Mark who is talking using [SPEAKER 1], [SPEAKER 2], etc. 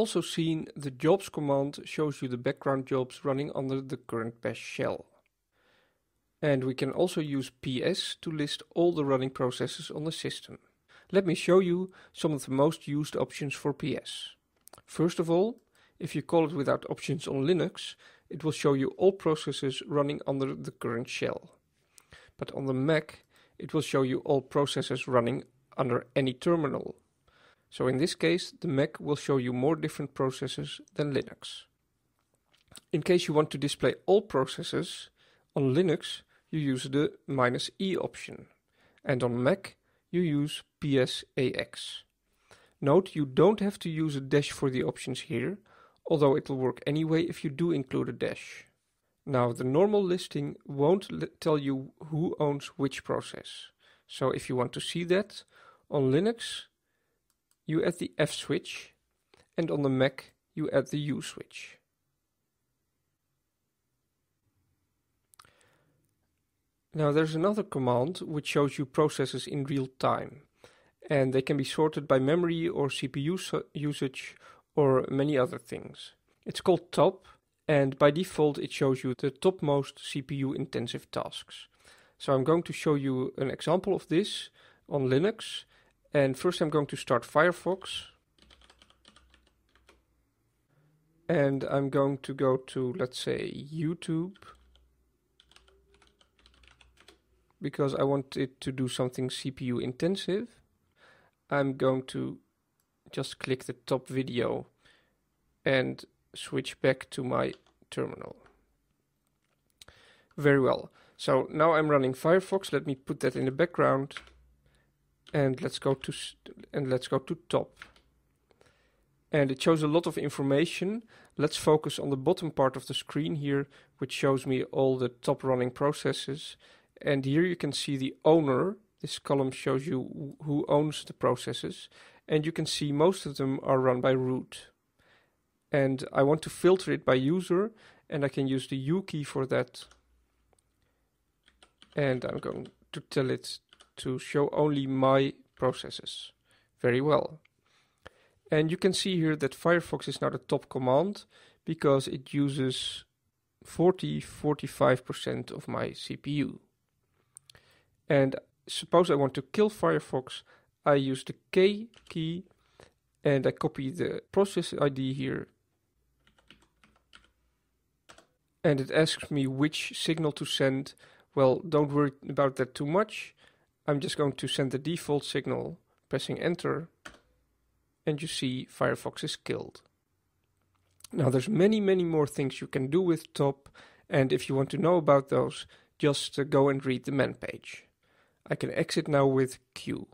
[SPEAKER 1] Also seen, the jobs command shows you the background jobs running under the current bash shell. And we can also use ps to list all the running processes on the system. Let me show you some of the most used options for ps. First of all, if you call it without options on Linux, it will show you all processes running under the current shell. But on the Mac, it will show you all processes running under any terminal, so in this case, the Mac will show you more different processes than Linux. In case you want to display all processes, on Linux you use the minus "-e", option, and on Mac you use PSAX. Note you don't have to use a dash for the options here, although it'll work anyway if you do include a dash. Now the normal listing won't tell you who owns which process. So if you want to see that, on Linux you add the F switch and on the Mac you add the U switch. Now there's another command which shows you processes in real time and they can be sorted by memory or CPU su- usage or many other things. It's called top and by default it shows you the topmost CPU intensive tasks. So I'm going to show you an example of this on Linux and first I'm going to start Firefox. And I'm going to go to, let's say, YouTube. Because I want it to do something CPU intensive. I'm going to just click the top video and switch back to my terminal. Very well. So now I'm running Firefox. Let me put that in the background and let's go to and let's go to top and it shows a lot of information let's focus on the bottom part of the screen here which shows me all the top running processes and here you can see the owner this column shows you who owns the processes and you can see most of them are run by root and I want to filter it by user and I can use the U key for that and I'm going to tell it to show only my processes. Very well. And you can see here that Firefox is now the top command because it uses 40-45% of my CPU. And suppose I want to kill Firefox, I use the K key and I copy the process ID here. And it asks me which signal to send. Well, don't worry about that too much. I'm just going to send the default signal, pressing enter, and you see Firefox is killed. Now there's many, many more things you can do with top, and if you want to know about those, just uh, go and read the man page. I can exit now with Q.